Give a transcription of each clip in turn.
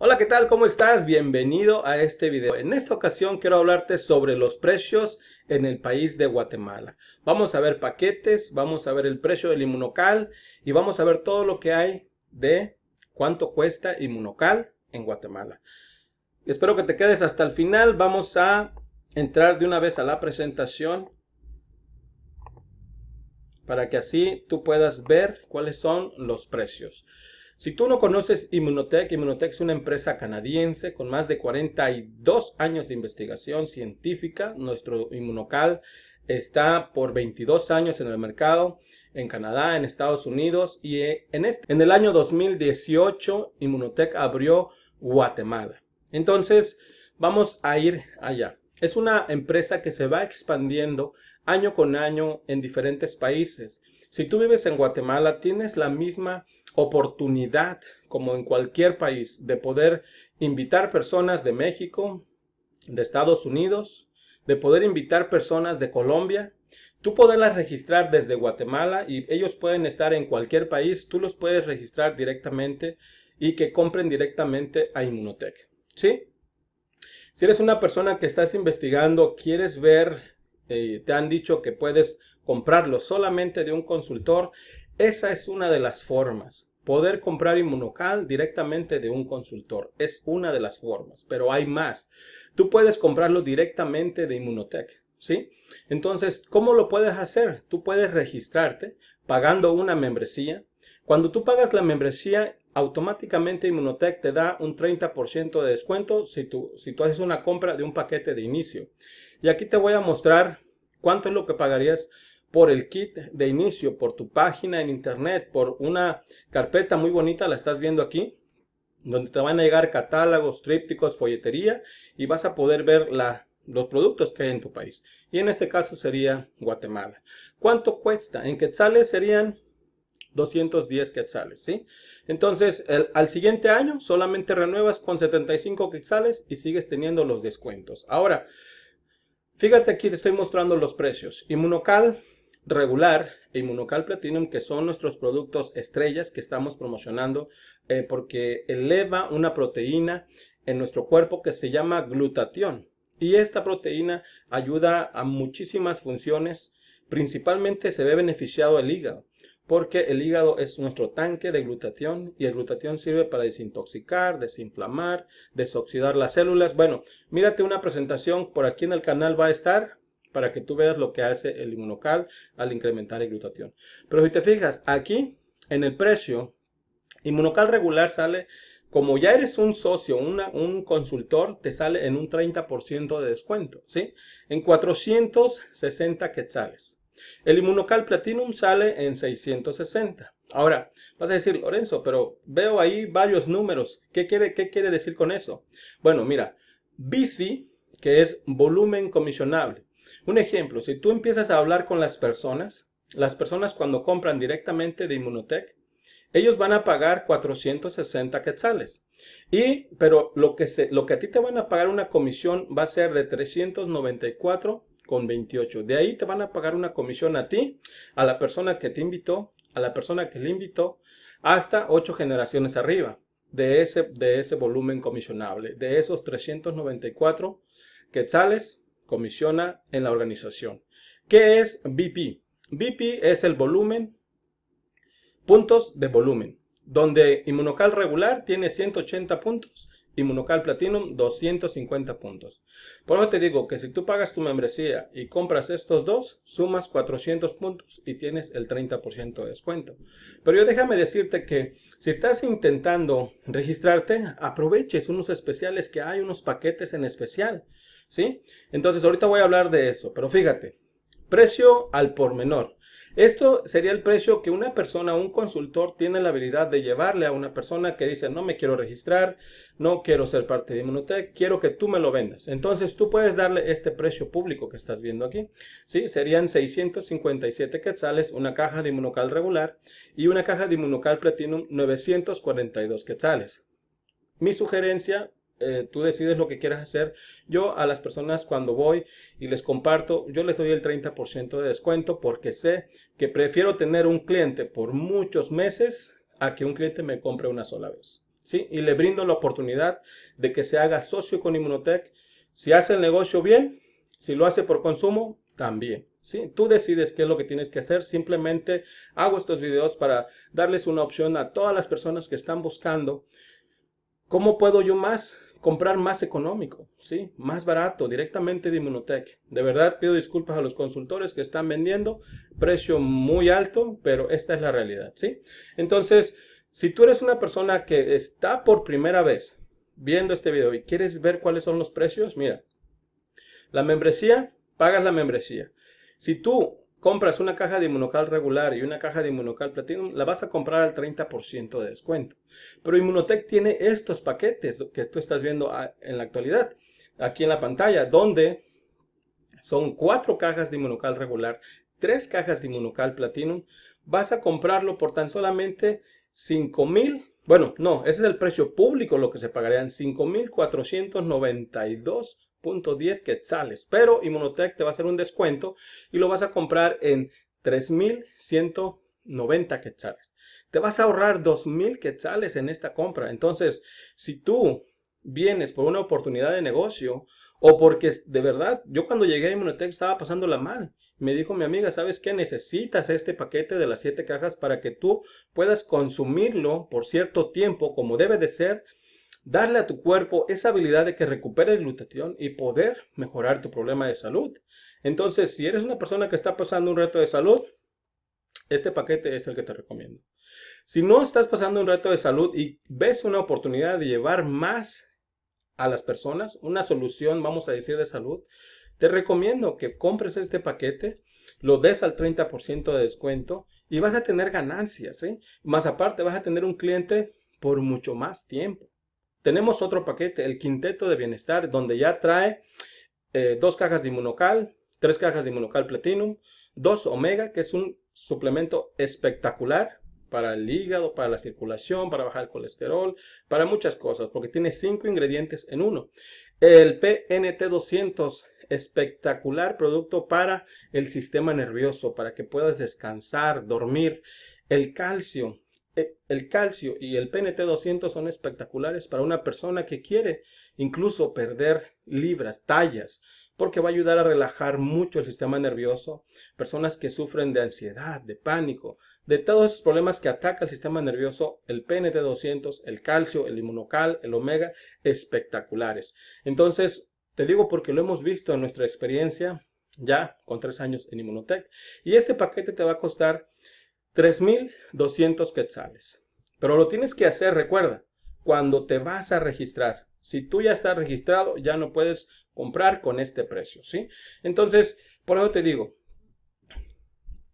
Hola, ¿qué tal? ¿Cómo estás? Bienvenido a este video. En esta ocasión quiero hablarte sobre los precios en el país de Guatemala. Vamos a ver paquetes, vamos a ver el precio del inmunocal y vamos a ver todo lo que hay de cuánto cuesta inmunocal en Guatemala. Espero que te quedes hasta el final. Vamos a entrar de una vez a la presentación para que así tú puedas ver cuáles son los precios. Si tú no conoces Immunotech, Immunotech es una empresa canadiense con más de 42 años de investigación científica. Nuestro Inmunocal está por 22 años en el mercado en Canadá, en Estados Unidos y eh, en, este, en el año 2018 Immunotech abrió Guatemala. Entonces, vamos a ir allá. Es una empresa que se va expandiendo año con año en diferentes países. Si tú vives en Guatemala, tienes la misma oportunidad, como en cualquier país, de poder invitar personas de México, de Estados Unidos, de poder invitar personas de Colombia, tú poderlas registrar desde Guatemala y ellos pueden estar en cualquier país, tú los puedes registrar directamente y que compren directamente a Inmunotech. ¿Sí? Si eres una persona que estás investigando, quieres ver, eh, te han dicho que puedes comprarlo solamente de un consultor, esa es una de las formas. Poder comprar Inmunocal directamente de un consultor es una de las formas, pero hay más. Tú puedes comprarlo directamente de Immunotech, ¿sí? Entonces, ¿cómo lo puedes hacer? Tú puedes registrarte pagando una membresía. Cuando tú pagas la membresía, automáticamente Immunotech te da un 30% de descuento si tú, si tú haces una compra de un paquete de inicio. Y aquí te voy a mostrar cuánto es lo que pagarías por el kit de inicio, por tu página en internet, por una carpeta muy bonita, la estás viendo aquí, donde te van a llegar catálogos, trípticos, folletería y vas a poder ver los productos que hay en tu país. Y en este caso sería Guatemala. ¿Cuánto cuesta? En quetzales serían 210 quetzales, ¿sí? Entonces, al siguiente año solamente renuevas con 75 quetzales y sigues teniendo los descuentos. Ahora, fíjate aquí, te estoy mostrando los precios. Inmunocal, regular e Inmunocal Platinum, que son nuestros productos estrellas que estamos promocionando, eh, porque eleva una proteína en nuestro cuerpo que se llama glutatión. Y esta proteína ayuda a muchísimas funciones, principalmente se ve beneficiado el hígado, porque el hígado es nuestro tanque de glutatión y el glutatión sirve para desintoxicar, desinflamar, desoxidar las células. Bueno, mírate una presentación, por aquí en el canal va a estar, para que tú veas lo que hace el inmunocal al incrementar el glutatión. Pero si te fijas, aquí en el precio, inmunocal regular sale, como ya eres un socio, una, un consultor, te sale en un 30% de descuento, ¿sí? En 460 quetzales. El inmunocal platinum sale en 660. Ahora, vas a decir, Lorenzo, pero veo ahí varios números. ¿Qué quiere, qué quiere decir con eso? Bueno, mira, BC, que es volumen comisionable, un ejemplo, si tú empiezas a hablar con las personas, las personas cuando compran directamente de Inmunotech, ellos van a pagar 460 quetzales. Y, pero lo que, se, lo que a ti te van a pagar una comisión va a ser de 394,28. con De ahí te van a pagar una comisión a ti, a la persona que te invitó, a la persona que le invitó, hasta 8 generaciones arriba de ese, de ese volumen comisionable, de esos 394 quetzales comisiona en la organización. ¿Qué es VP? VP es el volumen, puntos de volumen, donde inmunocal regular tiene 180 puntos, inmunocal platinum 250 puntos. Por eso te digo que si tú pagas tu membresía y compras estos dos, sumas 400 puntos y tienes el 30% de descuento. Pero yo déjame decirte que si estás intentando registrarte, aproveches unos especiales que hay, unos paquetes en especial. Entonces ahorita voy a hablar de eso, pero fíjate, precio al por menor. Esto sería el precio que una persona, un consultor, tiene la habilidad de llevarle a una persona que dice, no me quiero registrar, no quiero ser parte de Inmunotech, quiero que tú me lo vendas. Entonces tú puedes darle este precio público que estás viendo aquí. ¿sí? Serían 657 quetzales, una caja de Inmunocal regular y una caja de Inmunocal Platinum 942 quetzales. Mi sugerencia eh, tú decides lo que quieras hacer. Yo a las personas cuando voy y les comparto, yo les doy el 30% de descuento porque sé que prefiero tener un cliente por muchos meses a que un cliente me compre una sola vez. ¿sí? Y le brindo la oportunidad de que se haga socio con Inmunotech. Si hace el negocio bien, si lo hace por consumo, también. ¿sí? Tú decides qué es lo que tienes que hacer. Simplemente hago estos videos para darles una opción a todas las personas que están buscando. ¿Cómo puedo yo más? comprar más económico, ¿sí? Más barato, directamente de Inmunotech. De verdad pido disculpas a los consultores que están vendiendo, precio muy alto, pero esta es la realidad, ¿sí? Entonces, si tú eres una persona que está por primera vez viendo este video y quieres ver cuáles son los precios, mira, la membresía, pagas la membresía. Si tú compras una caja de Inmunocal regular y una caja de Inmunocal Platinum, la vas a comprar al 30% de descuento. Pero Inmunotech tiene estos paquetes que tú estás viendo ah, en la actualidad, aquí en la pantalla, donde son cuatro cajas de Inmunocal regular, tres cajas de Inmunocal Platinum. Vas a comprarlo por tan solamente 5,000, mil. Bueno, no, ese es el precio público, lo que se pagarían 5,492 .10 quetzales, pero Inmunotech te va a hacer un descuento y lo vas a comprar en 3.190 quetzales. Te vas a ahorrar 2.000 quetzales en esta compra. Entonces, si tú vienes por una oportunidad de negocio o porque de verdad, yo cuando llegué a Inmunotech estaba pasándola mal. Me dijo mi amiga, ¿sabes qué? Necesitas este paquete de las 7 cajas para que tú puedas consumirlo por cierto tiempo como debe de ser darle a tu cuerpo esa habilidad de que recupere el glutatión y poder mejorar tu problema de salud. Entonces, si eres una persona que está pasando un reto de salud, este paquete es el que te recomiendo. Si no estás pasando un reto de salud y ves una oportunidad de llevar más a las personas, una solución, vamos a decir, de salud, te recomiendo que compres este paquete, lo des al 30% de descuento y vas a tener ganancias, ¿eh? Más aparte, vas a tener un cliente por mucho más tiempo. Tenemos otro paquete, el quinteto de bienestar, donde ya trae eh, dos cajas de inmunocal, tres cajas de inmunocal platinum, dos omega, que es un suplemento espectacular para el hígado, para la circulación, para bajar el colesterol, para muchas cosas, porque tiene cinco ingredientes en uno. El PNT200, espectacular producto para el sistema nervioso, para que puedas descansar, dormir. El calcio, el calcio y el PNT200 son espectaculares para una persona que quiere incluso perder libras, tallas, porque va a ayudar a relajar mucho el sistema nervioso. Personas que sufren de ansiedad, de pánico, de todos esos problemas que ataca el sistema nervioso, el PNT200, el calcio, el inmunocal, el omega, espectaculares. Entonces, te digo porque lo hemos visto en nuestra experiencia ya con tres años en Inmunotech. Y este paquete te va a costar 3.200 quetzales. Pero lo tienes que hacer, recuerda, cuando te vas a registrar. Si tú ya estás registrado, ya no puedes comprar con este precio, ¿sí? Entonces, por eso te digo,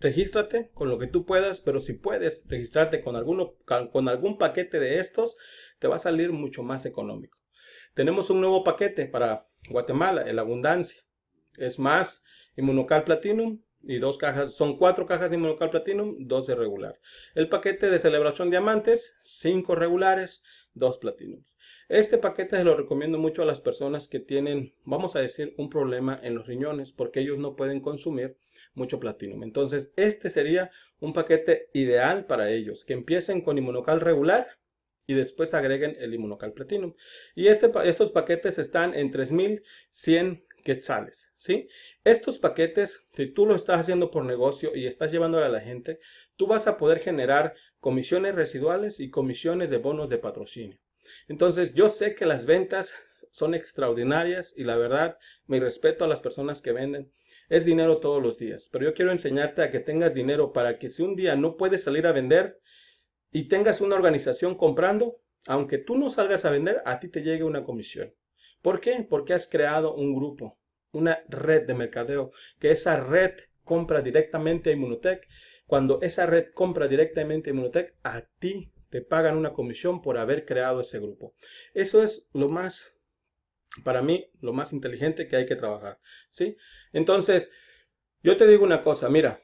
regístrate con lo que tú puedas, pero si puedes registrarte con, alguno, con algún paquete de estos, te va a salir mucho más económico. Tenemos un nuevo paquete para Guatemala, el Abundancia. Es más Inmunocal Platinum, y dos cajas, son cuatro cajas de Inmunocal Platinum, dos de regular. El paquete de celebración diamantes, cinco regulares, dos platinums. Este paquete se lo recomiendo mucho a las personas que tienen, vamos a decir, un problema en los riñones porque ellos no pueden consumir mucho platinum. Entonces, este sería un paquete ideal para ellos, que empiecen con Inmunocal regular y después agreguen el Inmunocal Platinum. Y este, estos paquetes están en 3100 sales, ¿sí? Estos paquetes, si tú lo estás haciendo por negocio y estás llevándole a la gente, tú vas a poder generar comisiones residuales y comisiones de bonos de patrocinio. Entonces, yo sé que las ventas son extraordinarias y la verdad, mi respeto a las personas que venden. Es dinero todos los días, pero yo quiero enseñarte a que tengas dinero para que si un día no puedes salir a vender y tengas una organización comprando, aunque tú no salgas a vender, a ti te llegue una comisión. ¿Por qué? Porque has creado un grupo, una red de mercadeo, que esa red compra directamente a Immunotech. Cuando esa red compra directamente a Immunotech, a ti te pagan una comisión por haber creado ese grupo. Eso es lo más, para mí, lo más inteligente que hay que trabajar, ¿sí? Entonces, yo te digo una cosa, mira,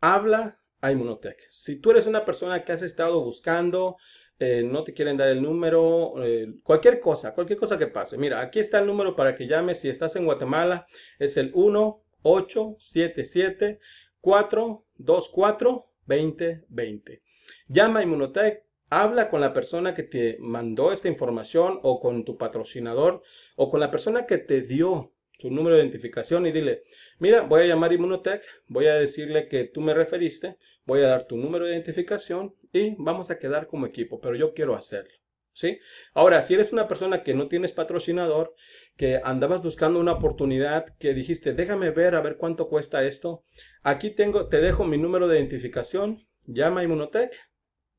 habla a Immunotech. Si tú eres una persona que has estado buscando eh, no te quieren dar el número, eh, cualquier cosa, cualquier cosa que pase. Mira, aquí está el número para que llames. Si estás en Guatemala, es el 1-877-424-2020. Llama a Inmunotech, habla con la persona que te mandó esta información o con tu patrocinador o con la persona que te dio tu número de identificación y dile, mira, voy a llamar Immunotech, voy a decirle que tú me referiste, voy a dar tu número de identificación y vamos a quedar como equipo, pero yo quiero hacerlo. ¿Sí? Ahora, si eres una persona que no tienes patrocinador, que andabas buscando una oportunidad, que dijiste, déjame ver a ver cuánto cuesta esto, aquí tengo, te dejo mi número de identificación, llama a Immunotech,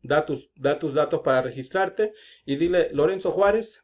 da tus datos para registrarte y dile, Lorenzo Juárez,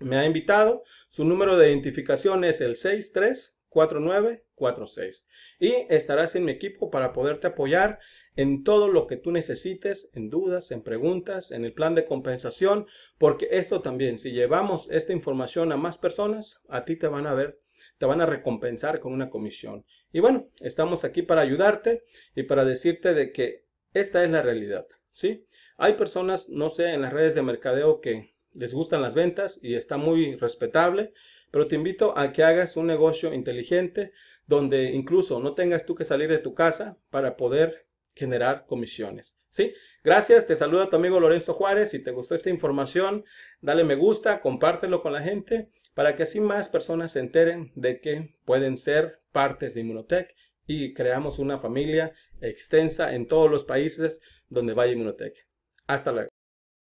me ha invitado. Su número de identificación es el 634946. Y estarás en mi equipo para poderte apoyar en todo lo que tú necesites, en dudas, en preguntas, en el plan de compensación, porque esto también, si llevamos esta información a más personas, a ti te van a ver, te van a recompensar con una comisión. Y bueno, estamos aquí para ayudarte y para decirte de que esta es la realidad, ¿sí? Hay personas, no sé, en las redes de mercadeo que les gustan las ventas y está muy respetable, pero te invito a que hagas un negocio inteligente donde incluso no tengas tú que salir de tu casa para poder generar comisiones. ¿Sí? Gracias, te saluda tu amigo Lorenzo Juárez. Si te gustó esta información, dale me gusta, compártelo con la gente para que así más personas se enteren de que pueden ser partes de Inmunotech y creamos una familia extensa en todos los países donde vaya Inmunotech. Hasta luego.